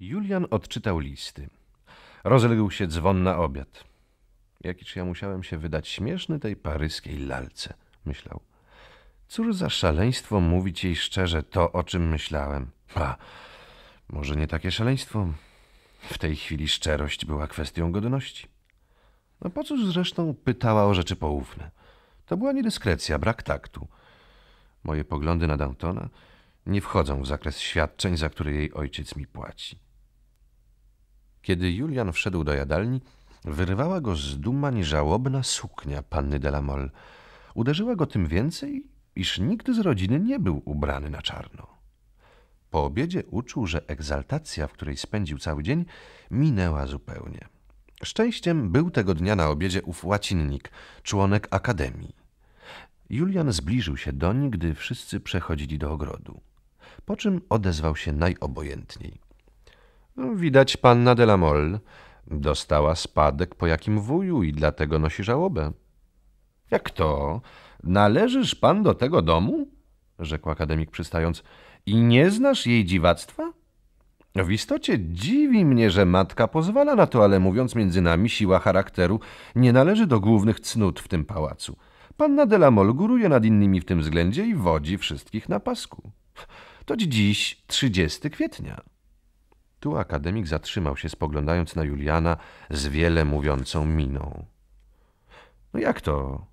Julian odczytał listy. Rozległ się dzwon na obiad. Jakiż ja musiałem się wydać śmieszny tej paryskiej lalce, myślał. Cóż za szaleństwo mówić jej szczerze to, o czym myślałem. A, może nie takie szaleństwo. W tej chwili szczerość była kwestią godności. No po cóż zresztą pytała o rzeczy poufne? To była niedyskrecja, brak taktu. Moje poglądy na Dantona nie wchodzą w zakres świadczeń, za które jej ojciec mi płaci. Kiedy Julian wszedł do jadalni, wyrywała go z dumań żałobna suknia panny Delamol. Uderzyła go tym więcej, iż nikt z rodziny nie był ubrany na czarno. Po obiedzie uczuł, że egzaltacja, w której spędził cały dzień, minęła zupełnie. Szczęściem był tego dnia na obiedzie ów łacinnik, członek akademii. Julian zbliżył się doń, gdy wszyscy przechodzili do ogrodu, po czym odezwał się najobojętniej – no, widać panna de la Mole dostała spadek po jakim wuju i dlatego nosi żałobę. Jak to? Należysz pan do tego domu? rzekł akademik przystając. I nie znasz jej dziwactwa? W istocie dziwi mnie, że matka pozwala na to, ale mówiąc między nami, siła charakteru nie należy do głównych cnót w tym pałacu. Panna de la Mol góruje nad innymi w tym względzie i wodzi wszystkich na pasku. To dziś 30 kwietnia. Tu akademik zatrzymał się, spoglądając na Juliana z wiele mówiącą miną. No jak to?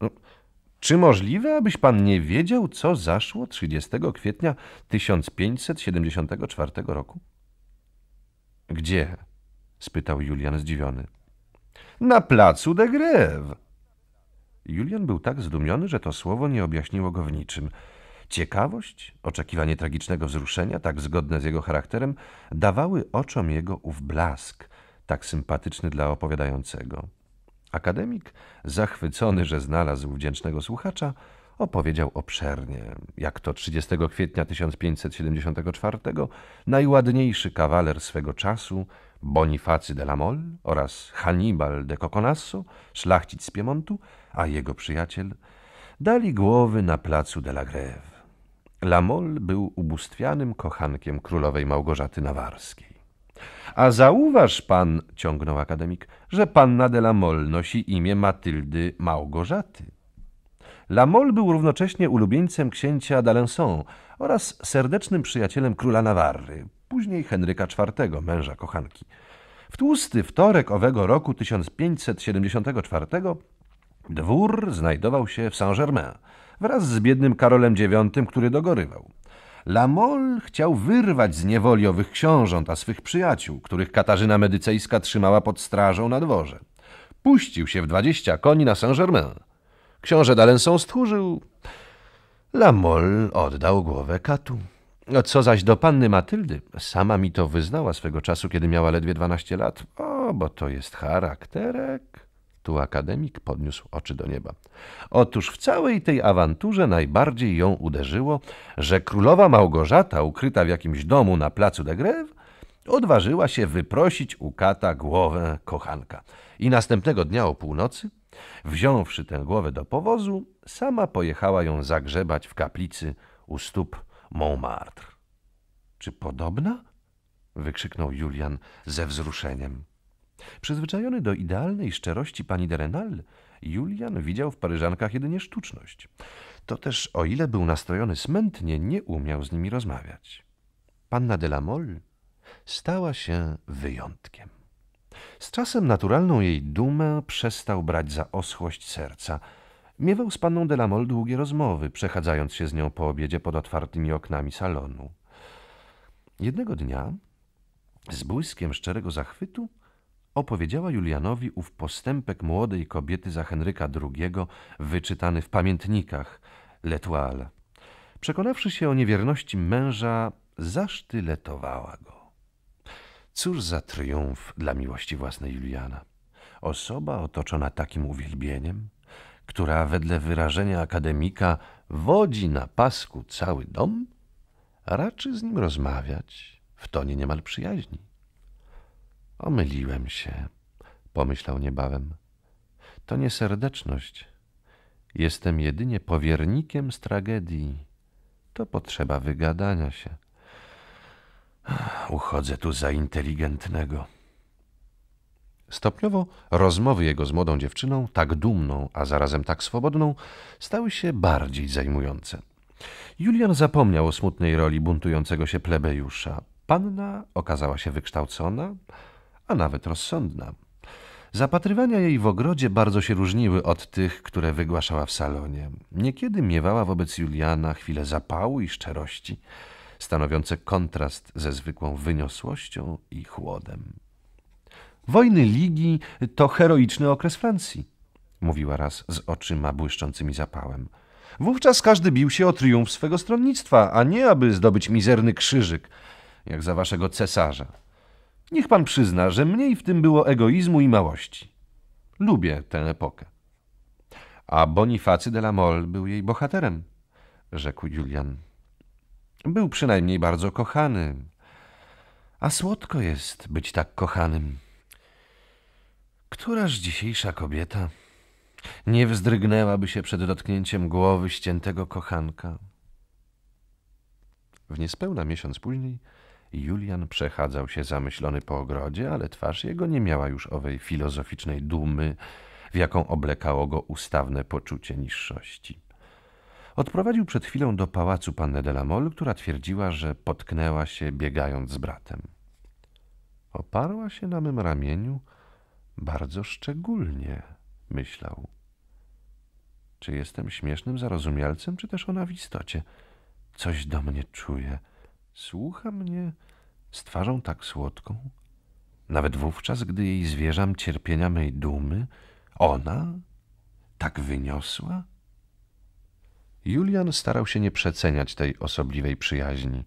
No, czy możliwe, abyś pan nie wiedział, co zaszło 30 kwietnia 1574 roku? Gdzie? spytał Julian zdziwiony. Na placu de Grève. Julian był tak zdumiony, że to słowo nie objaśniło go w niczym. Ciekawość, oczekiwanie tragicznego wzruszenia, tak zgodne z jego charakterem, dawały oczom jego ów blask, tak sympatyczny dla opowiadającego. Akademik, zachwycony, że znalazł wdzięcznego słuchacza, opowiedział obszernie, jak to 30 kwietnia 1574 najładniejszy kawaler swego czasu, Bonifacy de la Mole oraz Hannibal de Coconasso, szlachcic z Piemontu, a jego przyjaciel, dali głowy na placu de la Grève. Lamol był ubóstwianym kochankiem królowej Małgorzaty Nawarskiej. A zauważ pan, ciągnął akademik, że panna de Lamol nosi imię Matyldy Małgorzaty. Lamol był równocześnie ulubieńcem księcia d'Alençon oraz serdecznym przyjacielem króla Nawarry, później Henryka IV, męża kochanki. W tłusty wtorek owego roku 1574 dwór znajdował się w Saint-Germain – wraz z biednym Karolem IX, który dogorywał. Lamol chciał wyrwać z niewoli owych książąt, a swych przyjaciół, których Katarzyna Medycejska trzymała pod strażą na dworze. Puścił się w dwadzieścia koni na Saint-Germain. Książę d'Alençon stchórzył. Lamol oddał głowę katu. No co zaś do panny Matyldy, sama mi to wyznała swego czasu, kiedy miała ledwie dwanaście lat. O, bo to jest charakterek. Tu akademik podniósł oczy do nieba. Otóż w całej tej awanturze najbardziej ją uderzyło, że królowa Małgorzata, ukryta w jakimś domu na placu de Grève odważyła się wyprosić u kata głowę kochanka. I następnego dnia o północy, wziąwszy tę głowę do powozu, sama pojechała ją zagrzebać w kaplicy u stóp Montmartre. Czy podobna? wykrzyknął Julian ze wzruszeniem. Przyzwyczajony do idealnej szczerości pani de Renal, Julian widział w paryżankach jedynie sztuczność. To też, o ile był nastrojony smętnie, nie umiał z nimi rozmawiać. Panna de la Mole stała się wyjątkiem. Z czasem naturalną jej dumę przestał brać za oschłość serca. Miewał z panną de la Mole długie rozmowy, przechadzając się z nią po obiedzie pod otwartymi oknami salonu. Jednego dnia, z błyskiem szczerego zachwytu, opowiedziała Julianowi ów postępek młodej kobiety za Henryka II, wyczytany w pamiętnikach L'Etoile. Przekonawszy się o niewierności męża, zasztyletowała go. Cóż za triumf dla miłości własnej Juliana. Osoba otoczona takim uwielbieniem, która wedle wyrażenia akademika wodzi na pasku cały dom, raczy z nim rozmawiać w tonie niemal przyjaźni. Omyliłem się, pomyślał niebawem. To nie serdeczność. Jestem jedynie powiernikiem z tragedii. To potrzeba wygadania się. Uchodzę tu za inteligentnego. Stopniowo rozmowy jego z młodą dziewczyną, tak dumną, a zarazem tak swobodną, stały się bardziej zajmujące. Julian zapomniał o smutnej roli buntującego się plebejusza. Panna okazała się wykształcona, a nawet rozsądna. Zapatrywania jej w ogrodzie bardzo się różniły od tych, które wygłaszała w salonie. Niekiedy miewała wobec Juliana chwile zapału i szczerości, stanowiące kontrast ze zwykłą wyniosłością i chłodem. Wojny Ligi to heroiczny okres Francji, mówiła raz z oczyma błyszczącymi zapałem. Wówczas każdy bił się o triumf swego stronnictwa, a nie aby zdobyć mizerny krzyżyk, jak za waszego cesarza. Niech pan przyzna, że mniej w tym było egoizmu i małości. Lubię tę epokę. A Bonifacy de la Mole był jej bohaterem, rzekł Julian. Był przynajmniej bardzo kochany. A słodko jest być tak kochanym. Któraż dzisiejsza kobieta nie wzdrygnęłaby się przed dotknięciem głowy ściętego kochanka? W niespełna miesiąc później Julian przechadzał się zamyślony po ogrodzie, ale twarz jego nie miała już owej filozoficznej dumy, w jaką oblekało go ustawne poczucie niższości. Odprowadził przed chwilą do pałacu pannę de la Mol, która twierdziła, że potknęła się biegając z bratem. Oparła się na mym ramieniu bardzo szczególnie, myślał. Czy jestem śmiesznym zarozumialcem, czy też ona w istocie coś do mnie czuje – Słucha mnie z twarzą tak słodką. Nawet wówczas, gdy jej zwierzam cierpienia mej dumy, ona tak wyniosła? Julian starał się nie przeceniać tej osobliwej przyjaźni.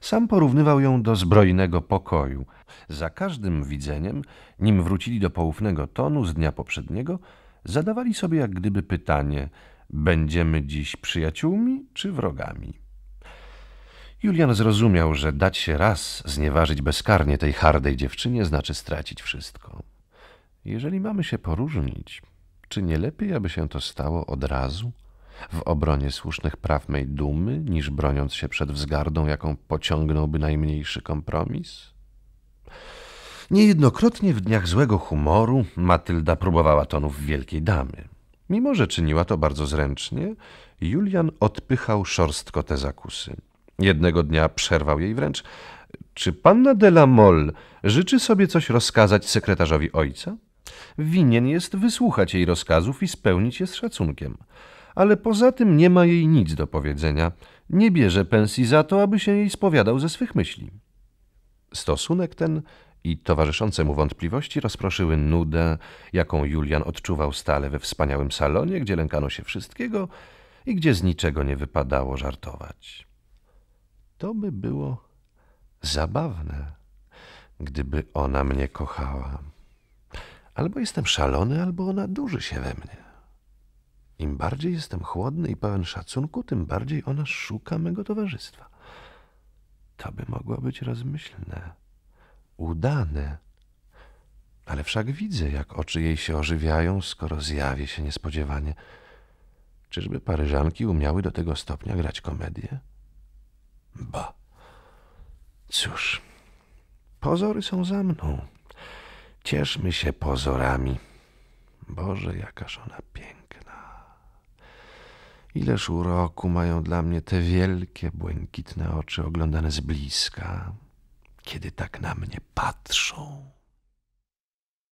Sam porównywał ją do zbrojnego pokoju. Za każdym widzeniem, nim wrócili do poufnego tonu z dnia poprzedniego, zadawali sobie jak gdyby pytanie: będziemy dziś przyjaciółmi czy wrogami? Julian zrozumiał, że dać się raz znieważyć bezkarnie tej hardej dziewczynie znaczy stracić wszystko. Jeżeli mamy się poróżnić, czy nie lepiej, aby się to stało od razu, w obronie słusznych praw mej dumy, niż broniąc się przed wzgardą, jaką pociągnąłby najmniejszy kompromis? Niejednokrotnie w dniach złego humoru Matylda próbowała tonów wielkiej damy. Mimo, że czyniła to bardzo zręcznie, Julian odpychał szorstko te zakusy. Jednego dnia przerwał jej wręcz. Czy panna de la Mol życzy sobie coś rozkazać sekretarzowi ojca? Winien jest wysłuchać jej rozkazów i spełnić je z szacunkiem. Ale poza tym nie ma jej nic do powiedzenia. Nie bierze pensji za to, aby się jej spowiadał ze swych myśli. Stosunek ten i towarzyszące mu wątpliwości rozproszyły nudę, jaką Julian odczuwał stale we wspaniałym salonie, gdzie lękano się wszystkiego i gdzie z niczego nie wypadało żartować. To by było zabawne, gdyby ona mnie kochała. Albo jestem szalony, albo ona duży się we mnie. Im bardziej jestem chłodny i pełen szacunku, tym bardziej ona szuka mego towarzystwa. To by mogło być rozmyślne, udane. Ale wszak widzę, jak oczy jej się ożywiają, skoro zjawię się niespodziewanie. Czyżby paryżanki umiały do tego stopnia grać komedię? Ba. Cóż, pozory są za mną. Cieszmy się pozorami. Boże, jakaż ona piękna. Ileż uroku mają dla mnie te wielkie, błękitne oczy oglądane z bliska, kiedy tak na mnie patrzą.